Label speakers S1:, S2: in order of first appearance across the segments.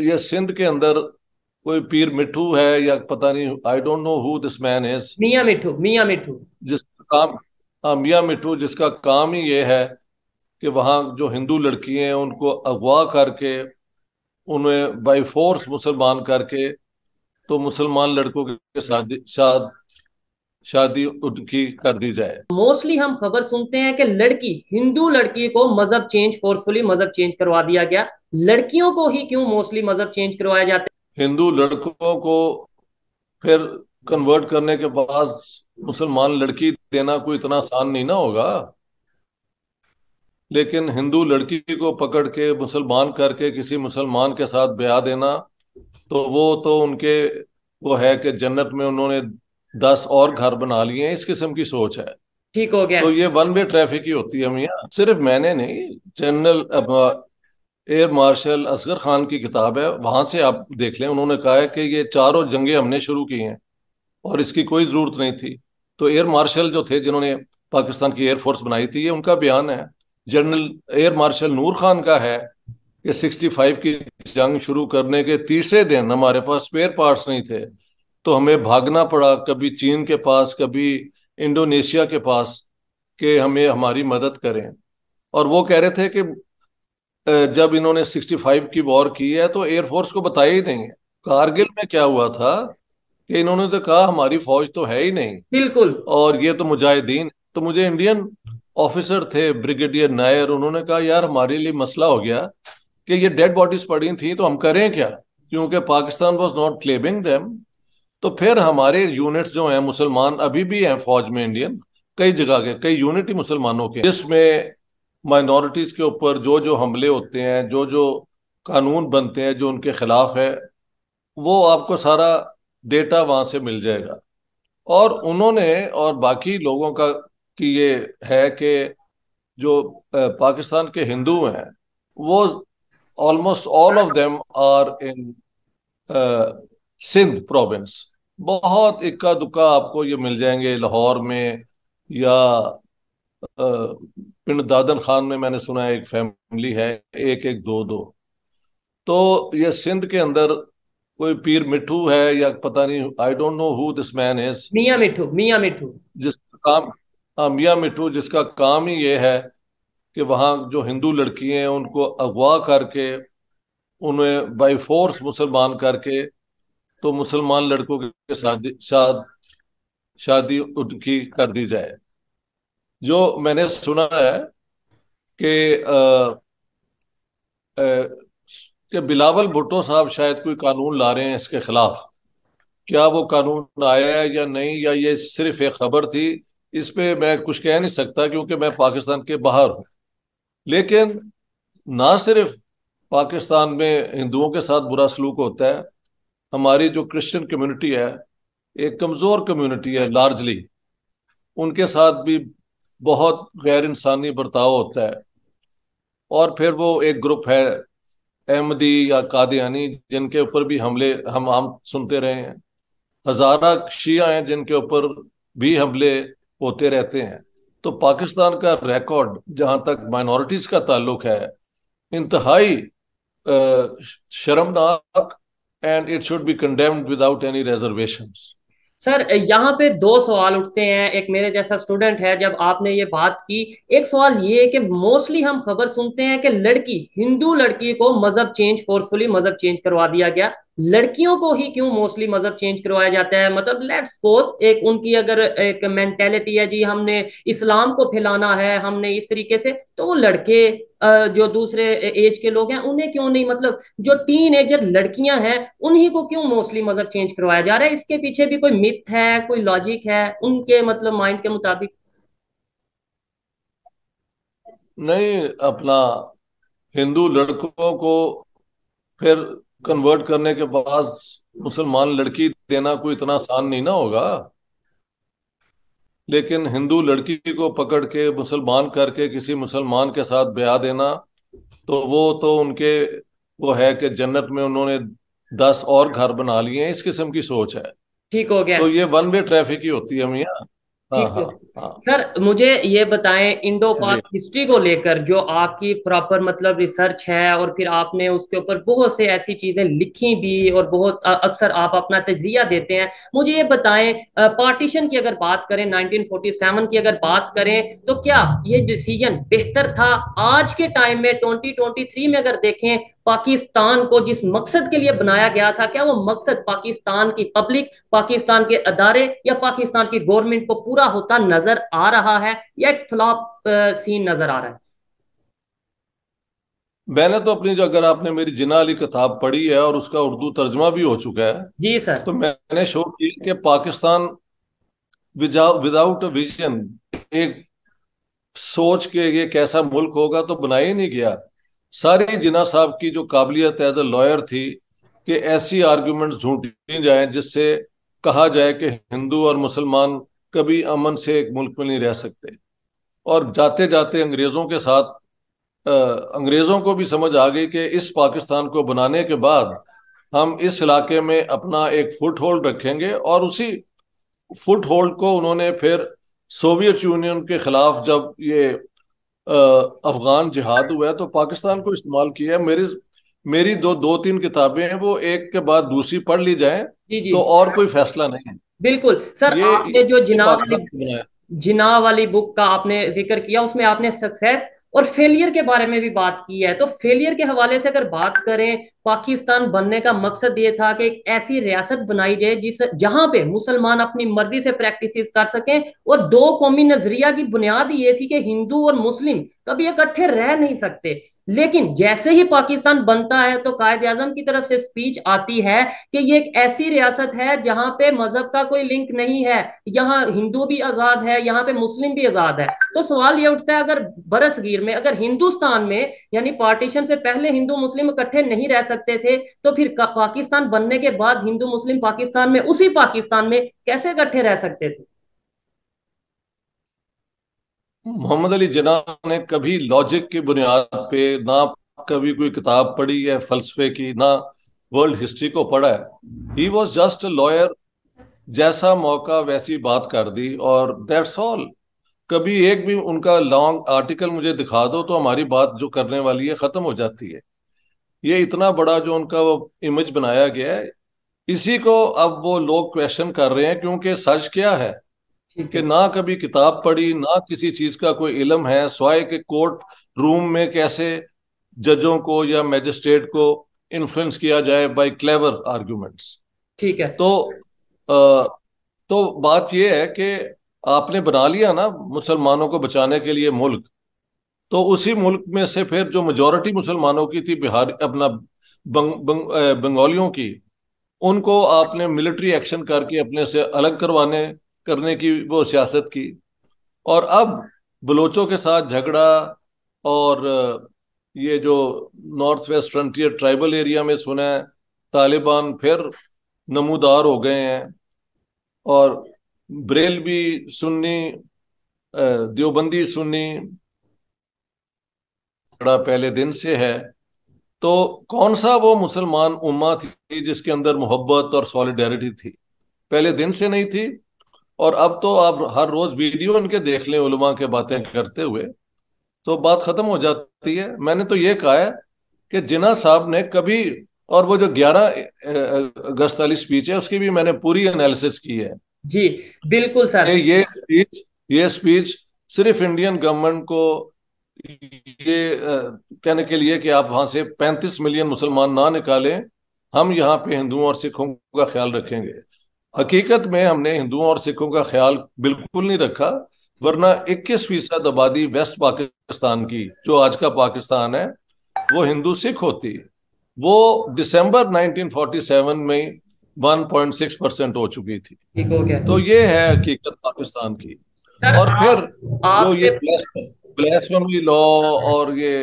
S1: ये सिंध के अंदर कोई पीर मिठू है या पता नहीं I don't know who this man is Mian Mithu Mian Mithu जिस काम हाँ मिया मिठू जिसका काम ही ये है कि वहाँ जो हिंदू लड़की हैं उनको अगवा करके उन्हें बाई फोर्स मुसलमान करके तो मुसलमान लड़कों के साथ शादी उनकी कर दी जाए
S2: मोस्टली हम खबर सुनते हैं कि लड़की हिंदू लड़की को मजहब चेंज फोर्सफुली मजहब चेंज करवा दिया गया लड़कियों को ही क्यों मोस्टली
S1: मजहब चेंज करवाया जाता है हिंदू लड़कों को फिर कन्वर्ट करने के बाद मुसलमान लड़की देना कोई इतना आसान नहीं ना होगा लेकिन हिंदू लड़की को पकड़ के मुसलमान करके किसी मुसलमान के साथ ब्याह देना तो वो तो उनके वो है कि जन्नत में उन्होंने दस और घर बना लिए इस किस्म की सोच है
S2: ठीक हो गया तो ये
S1: वन वे ट्रैफिक ही होती है मियाँ सिर्फ मैंने नहीं general air marshal Asghar Khan की किताब है वहां से आप देख लें उन्होंने कहा है कि ये चारों जंगे हमने शुरू की हैं और इसकी कोई ज़रूरत नहीं थी तो एयर मार्शल जो थे जिन्होंने पाकिस्तान की एयरफोर्स बनाई थी ये उनका बयान है general air marshal Noor Khan का है कि 65 की जंग शुरू करने के तीसरे दिन हमारे पास स्पेयर पार्ट्स नहीं थे तो हमें भागना पड़ा कभी चीन के पास कभी इंडोनेशिया के पास के हमें हमारी मदद करें और वो कह रहे थे कि जब इन्होंने 65 की वॉर की है तो एयरफोर्स को बताया ही नहीं है कारगिल में क्या हुआ था कि इन्होंने तो कहा हमारी फौज तो है ही नहीं बिल्कुल और ये तो मुजाहिदीन तो मुझे इंडियन ऑफिसर थे ब्रिगेडियर नायर उन्होंने कहा यार हमारे लिए मसला हो गया कि ये डेड बॉडीज पड़ी थी तो हम करें क्या क्योंकि Pakistan was not clubbing them तो फिर हमारे यूनिट्स जो हैं मुसलमान अभी भी हैं फौज में इंडियन कई जगह के कई यूनिट ही मुसलमानों के जिसमें माइनॉरिटीज़ के ऊपर जो जो हमले होते हैं जो जो कानून बनते हैं जो उनके खिलाफ है वो आपको सारा डेटा वहाँ से मिल जाएगा और उन्होंने और बाकी लोगों का कि ये है कि जो पाकिस्तान के हिंदू हैं वो almost all of them are in Sindh province बहुत इक्का दुक्का आपको ये मिल जाएंगे लाहौर में या पिंड दादन खान में मैंने सुना है एक फैमिली है एक एक दो दो तो ये सिंध के अंदर कोई पीर मिठू है या पता नहीं I don't know who this man is Mian Mithu मियाँ मिठू जिसका काम हाँ मियाँ मिठू जिसका काम ही ये है कि वहाँ जो हिंदू लड़की हैं उनको अगवा करके उन्हें बाई फोर्स मुसलमान करके तो मुसलमान लड़कों के शादी शाद शादी उनकी कर दी जाए जो मैंने सुना है कि कि बिलावल भुट्टो साहब शायद कोई कानून ला रहे हैं इसके खिलाफ क्या वो कानून आया है या नहीं या ये सिर्फ एक खबर थी इस पर मैं कुछ कह नहीं सकता क्योंकि मैं पाकिस्तान के बाहर हूँ लेकिन ना सिर्फ पाकिस्तान में हिंदुओं के साथ बुरा सलूक होता है हमारी जो क्रिश्चियन कम्युनिटी है एक कमज़ोर कम्युनिटी है लार्जली उनके साथ भी बहुत गैर इंसानी बर्ताव होता है और फिर वो एक ग्रुप है अहमदी या कादियानी जिनके ऊपर भी हमले हम आम सुनते रहे हैं हजारा शिया हैं जिनके ऊपर भी हमले होते रहते हैं तो पाकिस्तान का रिकॉर्ड जहाँ तक माइनॉरिटीज़ का ताल्लुक है इंतहाई शर्मनाक and it should be condemned without any reservation
S2: sir यहाँ पे दो सवाल उठते हैं एक मेरे जैसा स्टूडेंट है जब आपने ये बात की एक सवाल ये कि मोस्टली हम खबर सुनते हैं कि लड़की हिंदू लड़की को मजहब चेंज फोर्सफुली मजहब चेंज करवा दिया गया लड़कियों को ही क्यों मोस्टली मजहब चेंज करवाया जाता है मतलब लेट्स सपोज एक उनकी अगर एक मेंटेलिटी है जी हमने इस्लाम को फैलाना है हमने इस तरीके से तो वो लड़के जो दूसरे एज के लोग हैं उन्हें क्यों नहीं मतलब जो टीन एजर लड़कियां हैं उन्हीं को क्यों मोस्टली मजहब चेंज करवाया जा रहा है इसके पीछे भी कोई मिथ है कोई लॉजिक है उनके मतलब माइंड के मुताबिक
S1: नहीं अपना हिंदू लड़कों को फिर कन्वर्ट करने के बाद मुसलमान लड़की देना कोई इतना आसान नहीं ना होगा लेकिन हिंदू लड़की को पकड़ के मुसलमान करके किसी मुसलमान के साथ ब्याह देना तो वो तो उनके वो है कि जन्नत में उन्होंने दस और घर बना लिए इस किस्म की सोच है
S2: ठीक हो गया तो ये
S1: वन वे ट्रैफिक ही होती है मियाँ हाँ, हाँ, हाँ।
S2: सर मुझे ये बताएं इंडो पाक हिस्ट्री को लेकर जो आपकी प्रॉपर मतलब रिसर्च है और फिर आपने उसके ऊपर बहुत से ऐसी चीजें लिखी भी और बहुत अक्सर आप अपना तजिया देते हैं मुझे ये बताएं पार्टीशन की अगर बात करें 1947 की अगर बात करें तो क्या ये डिसीजन बेहतर था आज के टाइम में 2023 में अगर देखें पाकिस्तान को जिस मकसद के लिए बनाया गया था क्या वो मकसद पाकिस्तान की पब्लिक पाकिस्तान के अदारे या पाकिस्तान की गवर्नमेंट को पूरा होता नजर आ रहा है या एक फ्लॉप सीन नजर आ रहा है
S1: मैंने तो अपनी जो अगर आपने मेरी जिना अली किताब पढ़ी है और उसका उर्दू तर्जमा भी हो चुका है जी सर तो मैंने शो किया कि पाकिस्तान विदाउट अ विजन एक सोच के ये कैसा मुल्क होगा तो बनाया ही नहीं गया सारी जिना साहब की जो काबिलियत एज ए लॉयर थी कि ऐसी आर्ग्यूमेंट्स ढूंढी जाए जिससे कहा जाए कि हिंदू और मुसलमान कभी अमन से एक मुल्क में नहीं रह सकते और जाते जाते अंग्रेज़ों के साथ अंग्रेज़ों को भी समझ आ गई कि इस पाकिस्तान को बनाने के बाद हम इस इलाके में अपना एक फुट होल्ड रखेंगे और उसी फुट होल्ड को उन्होंने फिर सोवियत यूनियन के खिलाफ जब ये अफगान जिहाद हुआ है तो पाकिस्तान को इस्तेमाल किया मेरी मेरी दो दो तीन किताबें हैं वो एक के बाद दूसरी पढ़ ली जाए तो और कोई फैसला नहीं है बिल्कुल
S2: सर ये, आपने जो जिना जिना वाली बुक का आपने जिक्र किया उसमें आपने सक्सेस और फेलियर के बारे में भी बात की है तो फेलियर के हवाले से अगर बात करें पाकिस्तान बनने का मकसद ये था कि एक ऐसी रियासत बनाई जाए जिस जहां पे मुसलमान अपनी मर्जी से प्रैक्टिस कर सकें और दो कौमी नजरिया की बुनियाद ये थी कि हिंदू और मुस्लिम कभी इकट्ठे रह नहीं सकते लेकिन जैसे ही पाकिस्तान बनता है तो कायद आजम की तरफ से स्पीच आती है कि ये एक ऐसी रियासत है जहां पे मजहब का कोई लिंक नहीं है यहाँ हिंदू भी आजाद है यहाँ पे मुस्लिम भी आजाद है तो सवाल ये उठता है अगर बरसगीर में अगर हिंदुस्तान में यानी पार्टीशन से पहले हिंदू मुस्लिम इकट्ठे नहीं रह सकते थे तो फिर पाकिस्तान बनने के बाद हिंदू मुस्लिम पाकिस्तान में उसी पाकिस्तान में कैसे इकट्ठे रह सकते
S1: थे मोहम्मद अली जना ने कभी लॉजिक की बुनियाद पे ना कभी कोई किताब पढ़ी है फलसफे की ना वर्ल्ड हिस्ट्री को पढ़ा है ही वॉज जस्ट लॉयर जैसा मौका वैसी बात कर दी और दैट्स ऑल कभी एक भी उनका लॉन्ग आर्टिकल मुझे दिखा दो तो हमारी बात जो करने वाली है खत्म हो जाती है ये इतना बड़ा जो उनका वो इमेज बनाया गया है इसी को अब वो लोग क्वेश्चन कर रहे हैं क्योंकि सच क्या है कि ना कभी किताब पढ़ी ना किसी चीज का कोई इलम है स्वाय के कोर्ट रूम में कैसे जजों को या मैजिस्ट्रेट को इन्फ्लुएंस किया जाए बाय क्लेवर आर्ग्यूमेंट्स ठीक है तो आ, तो बात यह है कि आपने बना लिया ना मुसलमानों को बचाने के लिए मुल्क तो उसी मुल्क में से फिर जो मेजोरिटी मुसलमानों की थी बिहार अपना बंग, बंग, बंगालियों की उनको आपने मिलिट्री एक्शन करके अपने से अलग करवाने करने की वो सियासत की और अब बलोचों के साथ झगड़ा और ये जो north west frontier tribal area में सुना है तालिबान फिर नमूदार हो गए हैं और ब्रेल भी सुन्नी देवबंदी सुन्नी झगड़ा पहले दिन से है तो कौन सा वो मुसलमान उम्मा थी जिसके अंदर मोहब्बत और सॉलिडेरिटी थी पहले दिन से नहीं थी और अब तो आप हर रोज वीडियो इनके देख लें उलमा के बातें करते हुए तो बात खत्म हो जाती है मैंने तो ये कहा है कि जिना साहब ने कभी और वो जो 11 अगस्त वाली स्पीच है उसकी भी मैंने पूरी एनालिसिस की है जी बिल्कुल सर ये स्पीच ये स्पीच सिर्फ इंडियन गवर्नमेंट को ये कहने के लिए कि आप वहां से 35 मिलियन मुसलमान ना निकालें हम यहाँ पे हिंदुओं और सिखों का ख्याल रखेंगे हकीकत में हमने हिंदुओं और सिखों का ख्याल बिल्कुल नहीं रखा वरना इक्कीस फीसद आबादी वेस्ट पाकिस्तान की जो आज का पाकिस्तान है वो हिंदू सिख होती वो दिसंबर 1947 में 1.6 परसेंट हो चुकी थी तो ये है हकीकत पाकिस्तान की और आ, फिर आ, जो ये ब्लैसमी लॉ और ये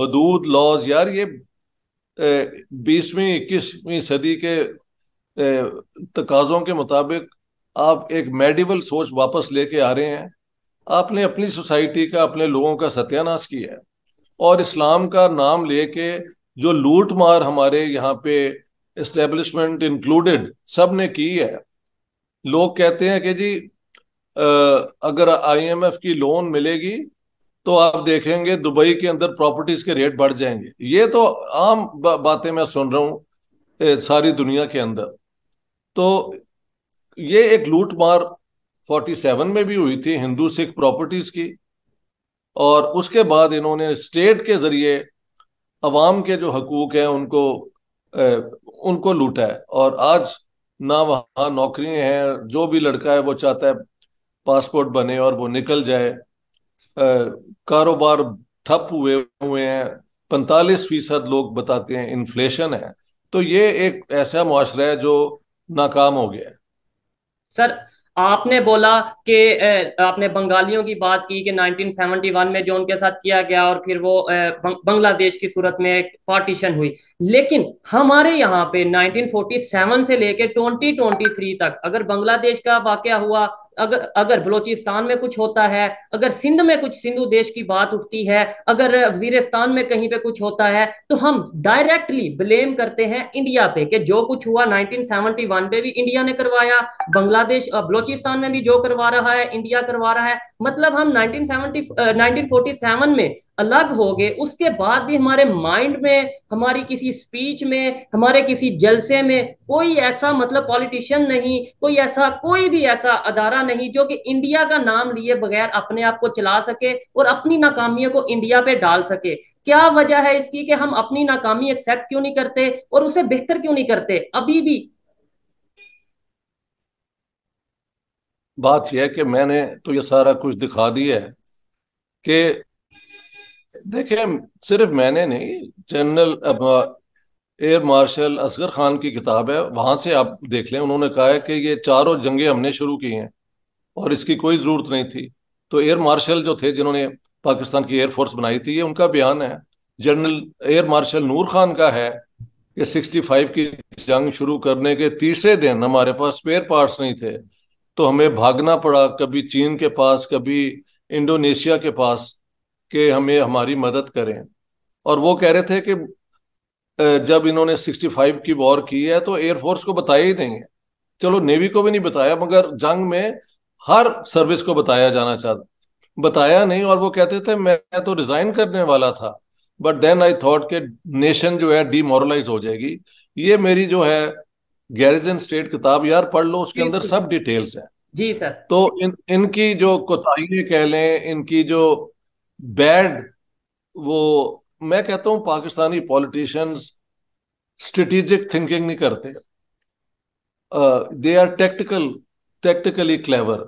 S1: हदूद लॉज यार ये बीसवीं इक्कीसवीं सदी के तकाजों के मुताबिक आप एक मेडिवल सोच वापस लेके आ रहे हैं आपने अपनी सोसाइटी का अपने लोगों का सत्यानाश किया है और इस्लाम का नाम लेके जो लूट मार हमारे यहाँ पे इस्टेब्लिशमेंट इंक्लूडेड सब ने की है लोग कहते हैं कि जी अगर आईएमएफ की लोन मिलेगी तो आप देखेंगे दुबई के अंदर प्रॉपर्टीज के रेट बढ़ जाएंगे ये तो आम बातें मैं सुन रहा हूँ सारी दुनिया के अंदर तो ये एक लूट मार 47 में भी हुई थी हिंदू सिख प्रॉपर्टीज की और उसके बाद इन्होंने स्टेट के जरिए अवाम के जो हकूक हैं उनको ए, उनको लूटा है और आज ना वहाँ नौकरियां हैं जो भी लड़का है वो चाहता है पासपोर्ट बने और वो निकल जाए कारोबार ठप हुए हुए हैं पैंतालीस फीसद लोग बताते हैं इन्फ्लेशन है तो ये एक ऐसा माशरा है जो नाकाम हो गया सर
S2: आपने बोला कि आपने बंगालियों की बात की कि 1971 में जो उनके साथ किया गया और फिर वो बांग्लादेश की सूरत में एक पार्टीशन हुई लेकिन हमारे यहाँ पे 1947 से लेकर 2023 तक अगर बांग्लादेश का वाक़ हुआ अगर अगर बलोचिस्तान में कुछ होता है अगर सिंध में कुछ सिंधु देश की बात उठती है अगर वजीरस्तान में कहीं पे कुछ होता है तो हम डायरेक्टली ब्लेम करते हैं इंडिया पे कि जो कुछ हुआ 1971 पे भी इंडिया ने करवाया बांग्लादेश बलोचिस्तान में भी जो करवा रहा है इंडिया करवा रहा है मतलब हम नाइनटीन सेवनटी में अलग हो गए उसके बाद भी हमारे माइंड में हमारी किसी स्पीच में हमारे किसी जलसे में कोई ऐसा मतलब पॉलिटिशियन नहीं कोई ऐसा कोई भी ऐसा अदारा नहीं जो कि इंडिया का नाम लिए बगैर अपने आप को चला सके और अपनी नाकामियों को इंडिया पे डाल सके क्या वजह है इसकी कि हम अपनी नाकामी एक्सेप्ट क्यों नहीं करते और उसे बेहतर क्यों नहीं करते अभी भी
S1: बात यह है कि मैंने तो ये सारा कुछ दिखा दिया है कि देखिए सिर्फ मैंने नहीं general air marshal Asghar Khan की किताब है वहां से आप देख लें उन्होंने कहा है कि ये चारों जंगे हमने शुरू की हैं और इसकी कोई ज़रूरत नहीं थी तो एयर मार्शल जो थे जिन्होंने पाकिस्तान की एयरफोर्स बनाई थी ये उनका बयान है general air marshal Noor Khan का है कि 65 की जंग शुरू करने के तीसरे दिन हमारे पास स्पेयर पार्ट्स नहीं थे तो हमें भागना पड़ा कभी चीन के पास कभी इंडोनेशिया के पास कि हमें हमारी मदद करें और वो कह रहे थे कि जब इन्होंने 65 की वॉर की है तो एयरफोर्स को बताया ही नहीं है चलो नेवी को भी नहीं बताया मगर जंग में हर सर्विस को बताया जाना चाहता बताया नहीं और वो कहते थे मैं तो रिजाइन करने वाला था बट देन आई थॉट के नेशन जो है डीमोरलाइज हो जाएगी ये मेरी जो है गैरिजन स्टेट किताब यार पढ़ लो उसके अंदर सब डिटेल्स हैं जी सर तो इन इनकी जो कोताही कह लें इनकी जो बैड वो मैं कहता हूं पाकिस्तानी पॉलिटिशियंस स्ट्रेटेजिक थिंकिंग नहीं करते they are tactical tactically clever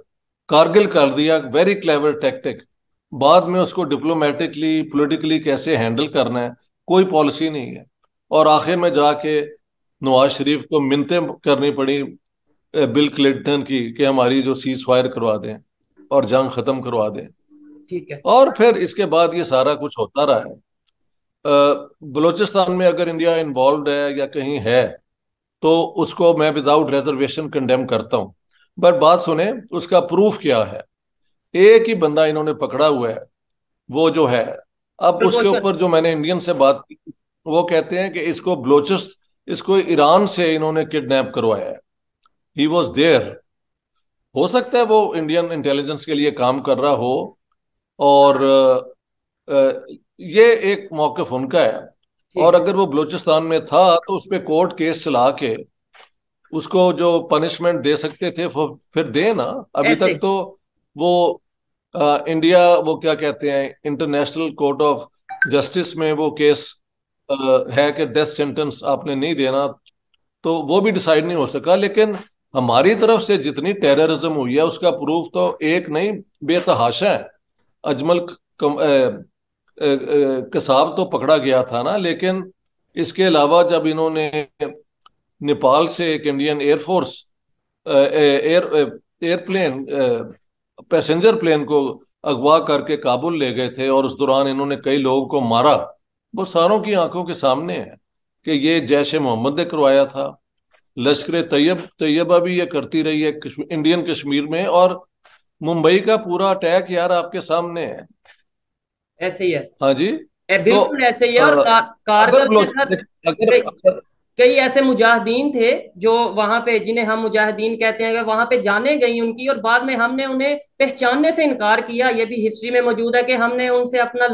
S1: Kargil कर दिया वेरी क्लेवर टेक्टिक बाद में उसको डिप्लोमेटिकली पॉलिटिकली कैसे हैंडल करना है कोई पॉलिसी नहीं है और आखिर में जाके नवाज शरीफ को मिनतें करनी पड़ी बिल क्लिंटन की कि हमारी जो सीज फायर करवा दें और जंग ख़त्म करवा दें ठीक है और फिर इसके बाद ये सारा कुछ होता रहा है बलोचिस्तान में अगर इंडिया इन्वॉल्व है या कहीं है तो उसको मैं विदाउट रिजर्वेशन कंडेम करता हूँ बट बात सुने उसका प्रूफ क्या है एक ही बंदा इन्होंने पकड़ा हुआ है वो जो है अब उसके ऊपर जो मैंने इंडियन से बात की वो कहते हैं कि इसको बलोचिस इसको ईरान से इन्होंने किडनैप करवाया है ही वॉज देयर हो सकता है वो इंडियन इंटेलिजेंस के लिए काम कर रहा हो और ये एक मौकफ उनका है और अगर वो बलूचिस्तान में था तो उस पर कोर्ट केस चला के उसको जो पनिशमेंट दे सकते थे फिर दे ना अभी तक तो वो आ, इंडिया वो क्या कहते हैं इंटरनेशनल कोर्ट ऑफ जस्टिस में वो केस आ, है कि डेथ सेंटेंस आपने नहीं देना तो वो भी डिसाइड नहीं हो सका लेकिन हमारी तरफ से जितनी टेररिज्म हुई है उसका प्रूफ तो एक नहीं बेतहाशा है अजमल कसाब तो पकड़ा गया था ना लेकिन इसके अलावा जब इन्होंने नेपाल से एक Indian air force air airplane passenger plane को अगवा करके काबुल ले गए थे और उस दौरान इन्होंने कई लोगों को मारा वो सारों की आंखों के सामने है कि ये जैश मोहम्मद ने करवाया था लश्कर तैयब तैयबा भी ये करती रही है इंडियन कश्मीर में और मुंबई का पूरा अटैक यार आपके सामने है ऐसे ही है हाँ जी तो, बिल्कुल तो, ऐसे ही है और हाँ, कारगिल
S2: कई ऐसे मुजाहिदीन थे जो वहां पे जिन्हें हम मुजाहिदीन कहते हैं वहां पे जाने गई उनकी और बाद में हमने उन्हें पहचानने से इनकार किया यह भी हिस्ट्री में मौजूद है कि हमने उनसे अपना